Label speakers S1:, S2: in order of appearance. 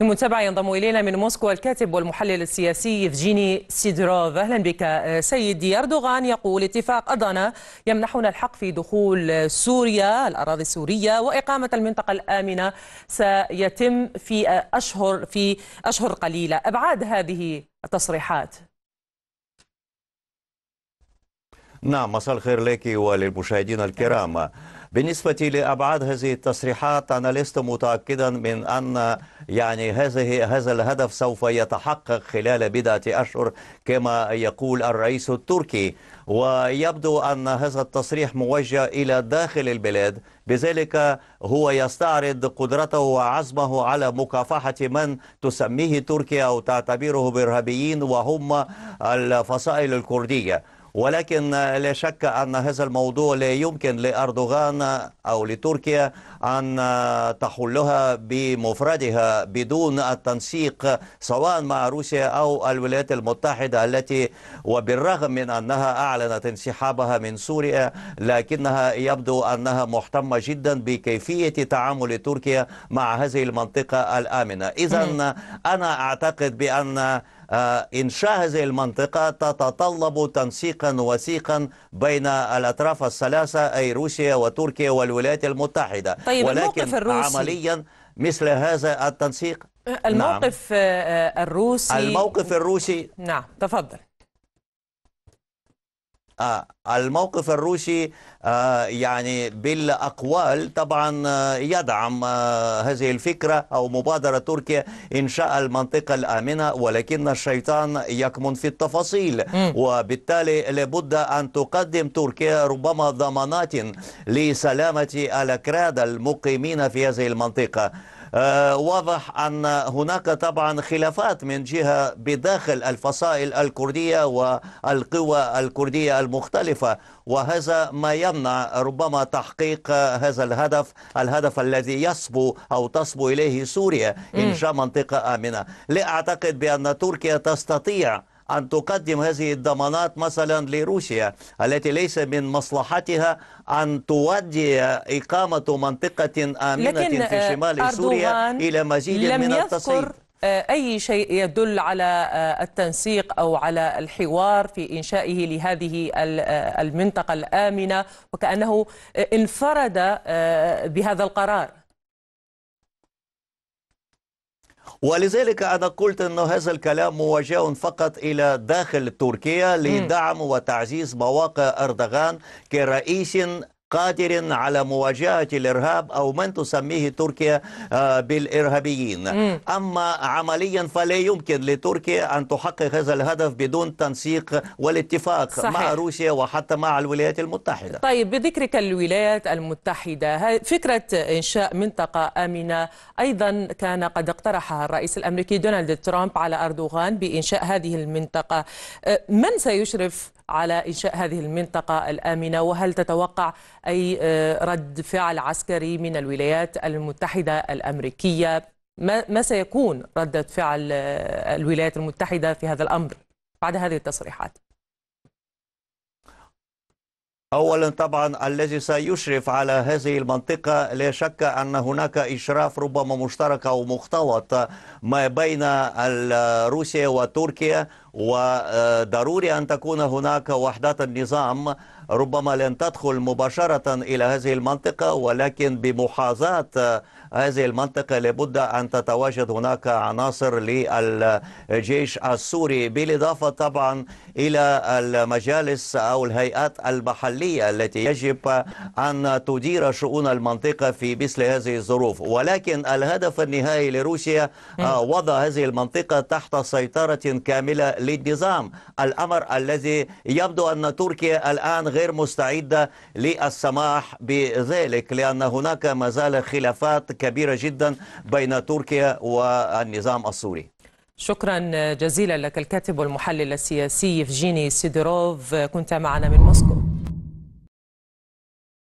S1: للمتابعة ينضم إلينا من موسكو الكاتب والمحلل السياسي يفجيني سيدروف أهلا بك آه، سيدي أردوغان يقول اتفاق أدانا يمنحنا الحق في دخول سوريا الأراضي السورية وإقامة المنطقة الآمنة سيتم في آه، أشهر في أشهر قليلة أبعاد هذه التصريحات
S2: نعم مساء الخير لك وللمشاهدين الكرام بالنسبة لأبعاد هذه التصريحات أنا لست متأكدا من أن يعني هذه هذا الهدف سوف يتحقق خلال بضعة أشهر كما يقول الرئيس التركي ويبدو أن هذا التصريح موجه إلى داخل البلاد بذلك هو يستعرض قدرته وعزمه على مكافحة من تسميه تركيا أو تعتبره بإرهابيين وهم الفصائل الكردية ولكن لا شك أن هذا الموضوع لا يمكن لأردوغان أو لتركيا أن تحلها بمفردها بدون التنسيق سواء مع روسيا أو الولايات المتحدة التي وبالرغم من أنها أعلنت انسحابها من سوريا لكنها يبدو أنها محتمة جدا بكيفية تعامل تركيا مع هذه المنطقة الآمنة إذا أنا أعتقد بأن آه، إنشاء هذه المنطقة تتطلب تنسيقا وثيقا بين الأطراف الثلاثة أي روسيا وتركيا والولايات المتحدة طيب ولكن الروسي. عمليا مثل هذا التنسيق
S1: الموقف نعم. آه، الروسي الموقف الروسي نعم تفضل
S2: آه، الموقف الروسي آه، يعني بالأقوال طبعا آه، يدعم هذه الفكرة أو مبادرة تركيا إنشاء المنطقة الآمنة ولكن الشيطان يكمن في التفاصيل وبالتالي لابد أن تقدم تركيا ربما ضمانات لسلامة الأكراد المقيمين في هذه المنطقة آه، واضح أن هناك طبعا خلافات من جهة بداخل الفصائل الكردية والقوى الكردية المختلفة وهذا ما يمنع ربما تحقيق هذا الهدف الهدف الذي يصبو أو تصبو إليه سوريا إنشاء منطقة آمنة لا أعتقد بأن تركيا تستطيع أن تقدم هذه الضمانات مثلا لروسيا التي ليس من مصلحتها أن تودي إقامة منطقة آمنة لكن في آه، شمال سوريا إلى مزيد من التصعيد
S1: آه، أي شيء يدل على آه، التنسيق أو على الحوار في إنشائه لهذه المنطقة الآمنة وكأنه انفرد بهذا القرار
S2: ولذلك أنا قلت أن هذا الكلام موجه فقط إلى داخل تركيا لدعم وتعزيز مواقع أردوغان كرئيس قادر على مواجهة الإرهاب أو من تسميه تركيا آه، بالإرهابيين أما عمليا فلا يمكن لتركيا أن تحقق هذا الهدف بدون تنسيق والاتفاق صحيح. مع روسيا وحتى مع الولايات المتحدة
S1: طيب بذكرك الولايات المتحدة فكرة إنشاء منطقة آمنة أيضا كان قد اقترحها الرئيس الأمريكي دونالد ترامب على أردوغان بإنشاء هذه المنطقة آه، من سيشرف على إنشاء هذه المنطقة الآمنة وهل تتوقع أي آه، رد فعل عسكري من الولايات المتحدة الأمريكية ما سيكون ردة فعل آه، الولايات المتحدة في هذا الأمر بعد هذه التصريحات
S2: أولا طبعا الذي سيشرف على هذه المنطقة لا شك أن هناك إشراف ربما مشترك أو مختلط ما بين روسيا وتركيا وضروري أن تكون هناك وحدات النظام ربما لن تدخل مباشرة إلى هذه المنطقة ولكن بمحاذاة آه، هذه المنطقة لابد أن تتواجد هناك عناصر للجيش السوري بالإضافة طبعا إلى المجالس أو الهيئات المحلية التي يجب أن تدير شؤون المنطقة في مثل هذه الظروف ولكن الهدف النهائي لروسيا آه، وضع هذه المنطقة تحت سيطرة كاملة للنظام الأمر الذي يبدو أن تركيا الآن غير مستعدة للسماح بذلك لأن هناك ما زال خلافات كبيرة جدا بين تركيا والنظام السوري
S1: شكرا جزيلا لك الكاتب والمحلل السياسي فجيني سيدروف كنت معنا من موسكو